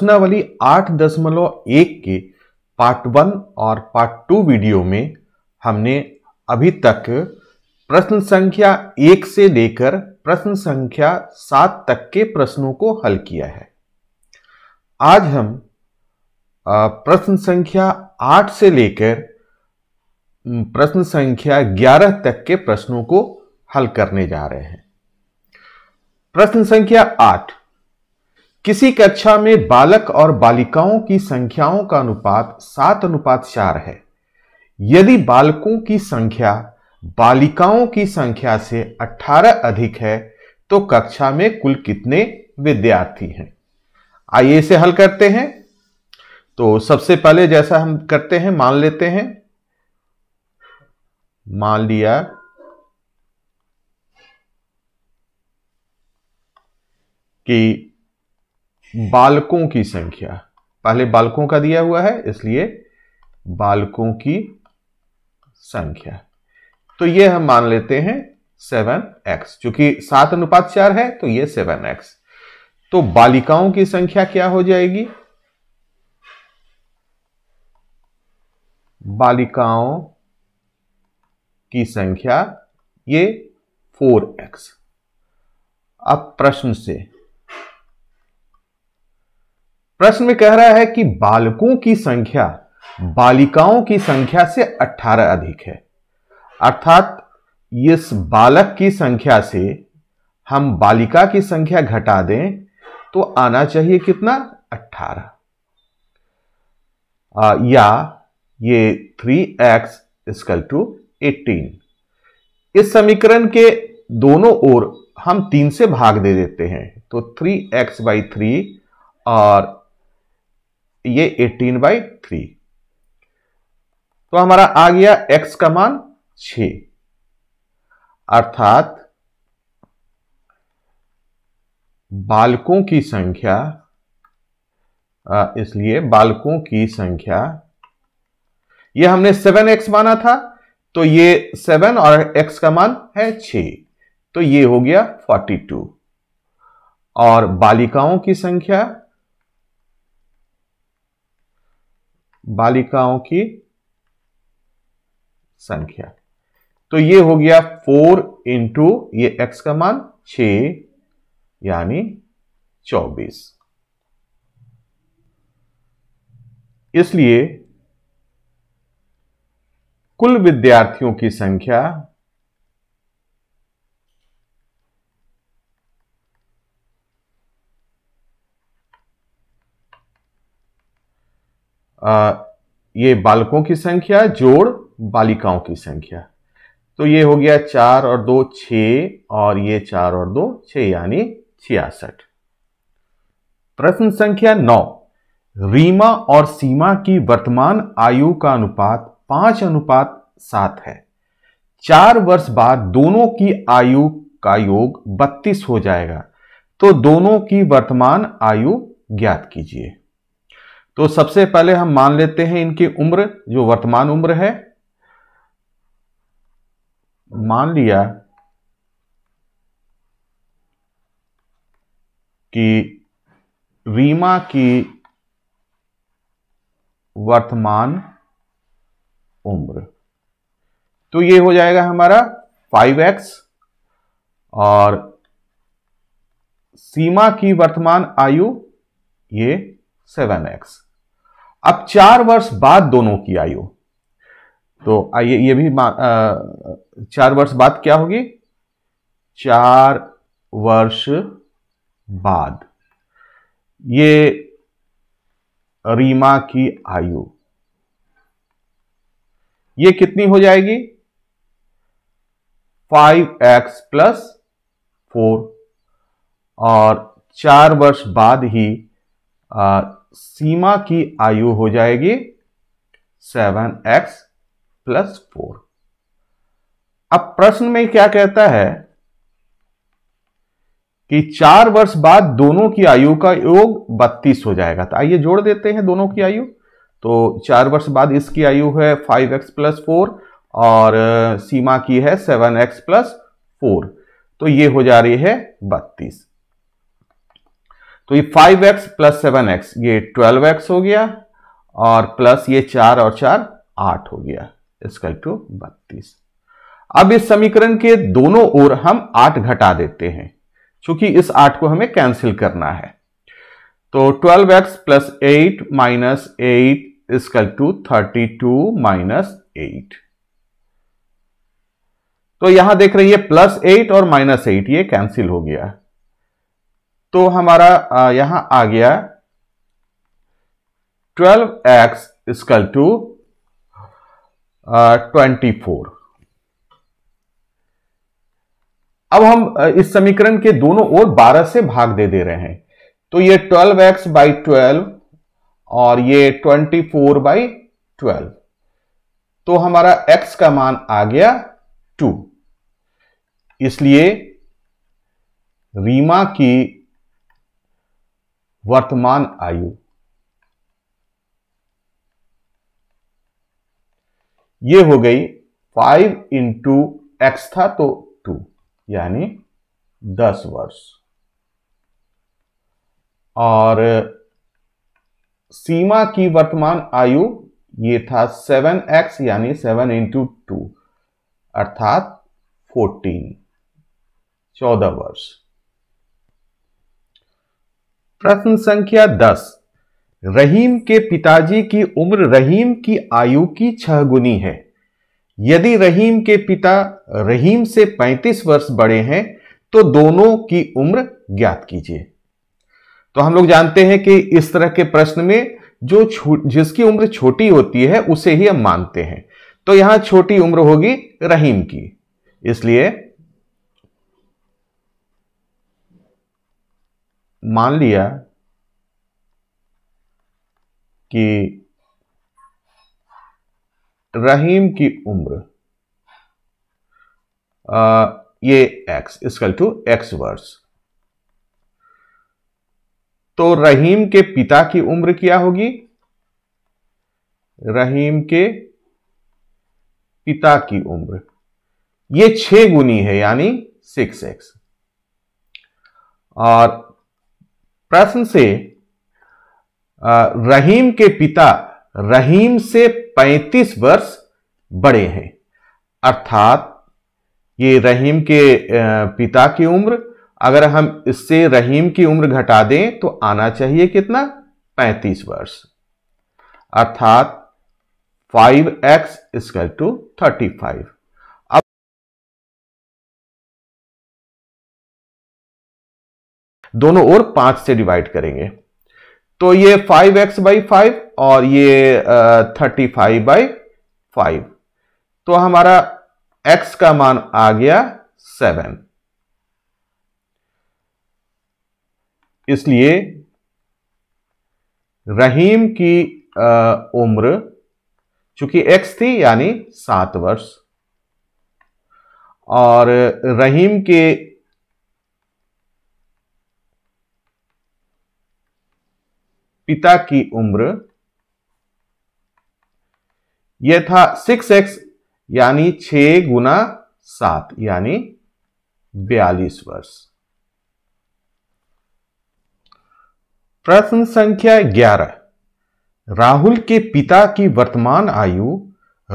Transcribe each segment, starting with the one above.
प्रश्नावली आठ दशमलव एक के पार्ट वन और पार्ट टू वीडियो में हमने अभी तक प्रश्न संख्या एक से लेकर प्रश्न संख्या सात तक के प्रश्नों को हल किया है आज हम प्रश्न संख्या आठ से लेकर प्रश्न संख्या ग्यारह तक के प्रश्नों को हल करने जा रहे हैं प्रश्न संख्या आठ किसी कक्षा में बालक और बालिकाओं की संख्याओं का अनुपात सात अनुपात चार है यदि बालकों की संख्या बालिकाओं की संख्या से 18 अधिक है तो कक्षा में कुल कितने विद्यार्थी हैं आइए इसे हल करते हैं तो सबसे पहले जैसा हम करते हैं मान लेते हैं मान लिया कि बालकों की संख्या पहले बालकों का दिया हुआ है इसलिए बालकों की संख्या तो ये हम मान लेते हैं सेवन एक्स चूंकि सात अनुपात चार है तो ये सेवन एक्स तो बालिकाओं की संख्या क्या हो जाएगी बालिकाओं की संख्या ये फोर एक्स अब प्रश्न से प्रश्न में कह रहा है कि बालकों की संख्या बालिकाओं की संख्या से 18 अधिक है अर्थात इस बालक की संख्या से हम बालिका की संख्या घटा दें तो आना चाहिए कितना 18 आ, या ये 3x एक्स टू एटीन इस समीकरण के दोनों ओर हम तीन से भाग दे देते हैं तो 3x एक्स बाई थ्री और ये 18 बाई थ्री तो हमारा आ गया x का मान 6 अर्थात बालकों की संख्या इसलिए बालकों की संख्या ये हमने सेवन एक्स माना था तो ये सेवन और एक्स का मान है छ तो ये हो गया फोर्टी टू और बालिकाओं की संख्या बालिकाओं की संख्या तो ये हो गया फोर इंटू ये एक्स का मान छ यानी चौबीस इसलिए कुल विद्यार्थियों की संख्या ये बालकों की संख्या जोड़ बालिकाओं की संख्या तो ये हो गया चार और दो छ और ये चार और दो छ यानी छियासठ प्रश्न संख्या नौ रीमा और सीमा की वर्तमान आयु का अनुपात पांच अनुपात सात है चार वर्ष बाद दोनों की आयु का योग बत्तीस हो जाएगा तो दोनों की वर्तमान आयु ज्ञात कीजिए तो सबसे पहले हम मान लेते हैं इनकी उम्र जो वर्तमान उम्र है मान लिया कि रीमा की वर्तमान उम्र तो ये हो जाएगा हमारा 5x और सीमा की वर्तमान आयु ये 7x अब चार वर्ष बाद दोनों की आयु तो आइए ये भी आ, चार वर्ष बाद क्या होगी चार वर्ष बाद ये रीमा की आयु ये कितनी हो जाएगी फाइव एक्स प्लस फोर और चार वर्ष बाद ही सीमा की आयु हो जाएगी सेवन एक्स प्लस फोर अब प्रश्न में क्या कहता है कि चार वर्ष बाद दोनों की आयु का योग बत्तीस हो जाएगा तो आइए जोड़ देते हैं दोनों की आयु तो चार वर्ष बाद इसकी आयु है फाइव एक्स प्लस फोर और सीमा की है सेवन एक्स प्लस फोर तो ये हो जा रही है बत्तीस तो ये 5x प्लस सेवन एक्स ये 12x हो गया और प्लस ये चार और चार आठ हो गया इसका टू तो बत्तीस अब इस समीकरण के दोनों ओर हम आठ घटा देते हैं क्योंकि इस आठ को हमें कैंसिल करना है तो 12x x plus eight minus eight is equal to thirty two minus eight तो यहां देख रही है प्लस एट और माइनस एट ये कैंसिल हो गया तो हमारा यहां आ गया 12x x school to twenty अब हम इस समीकरण के दोनों ओर 12 से भाग दे दे रहे हैं तो ये 12x एक्स बाई ट्वेल्व और ये 24 फोर बाई ट्वेल्व तो हमारा x का मान आ गया 2 इसलिए रीमा की वर्तमान आयु ये हो गई फाइव इंटू एक्स था तो टू यानी दस वर्ष और सीमा की वर्तमान आयु ये था सेवन एक्स यानी सेवन इंटू टू अर्थात फोर्टीन चौदह वर्ष प्रश्न संख्या दस रहीम के पिताजी की उम्र रहीम की आयु की छह गुनी है यदि रहीम के पिता रहीम से 35 वर्ष बड़े हैं तो दोनों की उम्र ज्ञात कीजिए तो हम लोग जानते हैं कि इस तरह के प्रश्न में जो जिसकी उम्र छोटी होती है उसे ही हम मानते हैं तो यहां छोटी उम्र होगी रहीम की इसलिए मान लिया कि रहीम की उम्र आ, ये x इसकल टू एक्स वर्स तो रहीम के पिता की उम्र क्या होगी रहीम के पिता की उम्र ये छह गुनी है यानी सिक्स एक्स और प्रश्न से रहीम के पिता रहीम से 35 वर्ष बड़े हैं अर्थात ये रहीम के पिता की उम्र अगर हम इससे रहीम की उम्र घटा दें तो आना चाहिए कितना 35 वर्ष अर्थात 5x x square to thirty five दोनों ओर पांच से डिवाइड करेंगे तो ये फाइव एक्स बाई फाइव और ये थर्टी फाइव बाई फाइव तो हमारा एक्स का मान आ गया सेवन इसलिए रहीम की उम्र चूंकि एक्स थी यानी सात वर्ष और रहीम के पिता की उम्र यह था सिक्स एक्स यानी छ गुना सात यानी बयालीस वर्ष प्रश्न संख्या ग्यारह राहुल के पिता की वर्तमान आयु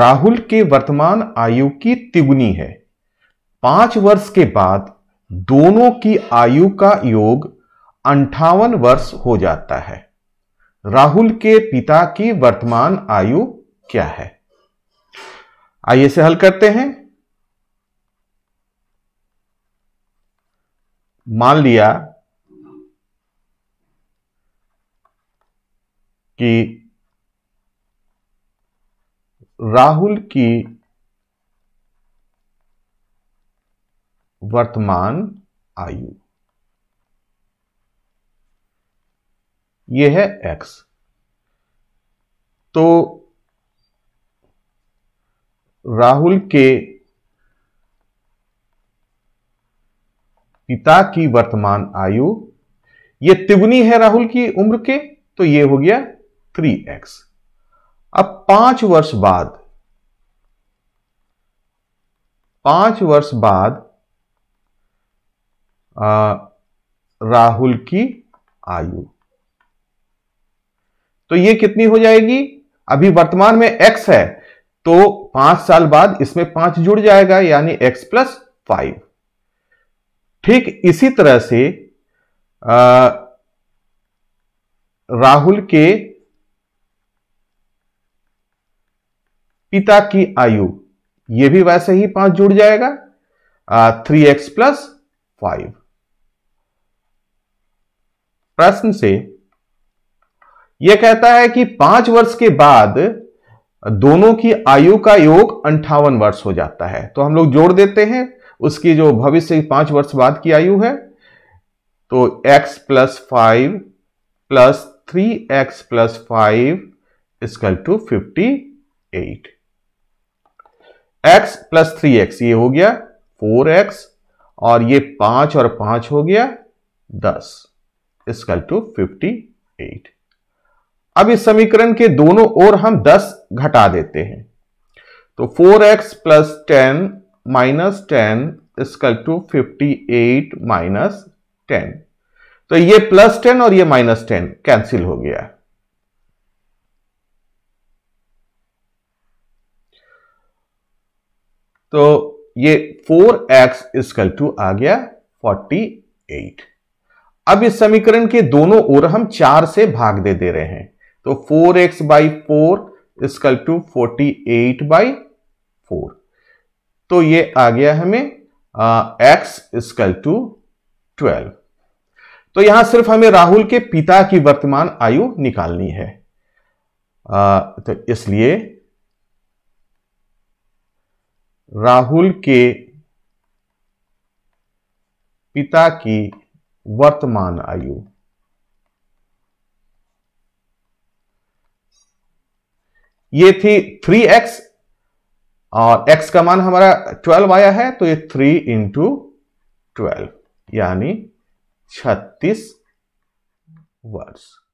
राहुल के वर्तमान आयु की तिगुनी है पांच वर्ष के बाद दोनों की आयु का योग अंठावन वर्ष हो जाता है राहुल के पिता की वर्तमान आयु क्या है आइए से हल करते हैं मान लिया कि राहुल की वर्तमान आयु ये है एक्स तो राहुल के पिता की वर्तमान आयु ये तिगुनी है राहुल की उम्र के तो ये हो गया थ्री एक्स अब पांच वर्ष बाद पांच वर्ष बाद आ, राहुल की आयु तो ये कितनी हो जाएगी अभी वर्तमान में x है तो पांच साल बाद इसमें पांच जुड़ जाएगा यानी x प्लस फाइव ठीक इसी तरह से आ, राहुल के पिता की आयु ये भी वैसे ही पांच जुड़ जाएगा थ्री एक्स प्लस फाइव प्रश्न से यह कहता है कि पांच वर्ष के बाद दोनों की आयु का योग अंठावन वर्ष हो जाता है तो हम लोग जोड़ देते हैं उसकी जो भविष्य पांच वर्ष बाद की आयु है तो x plus five plus three x plus five is equal to fifty eight x plus three x ये हो गया फोर एक्स और ये पांच और पांच हो गया दस इसकल टू फिफ्टी एट अब इस समीकरण के दोनों ओर हम 10 घटा देते हैं तो 4x x plus ten minus ten is equal to fifty eight minus ten तो ये प्लस टेन और ये माइनस टेन कैंसिल हो गया तो ये 4x एक्स स्कल टू आ गया 48 अब इस समीकरण के दोनों ओर हम चार से भाग दे दे रहे हैं तो 4x x by four is equal to forty eight by four तो ये आ गया हमें x स्कल टू ट्वेल्व तो यहां सिर्फ हमें राहुल के पिता की वर्तमान आयु निकालनी है आ, तो इसलिए राहुल के पिता की वर्तमान आयु ये थी थ्री एक्स और x का मान हमारा 12 आया है तो ये 3 इंटू ट्वेल्व यानी छत्तीस वर्ष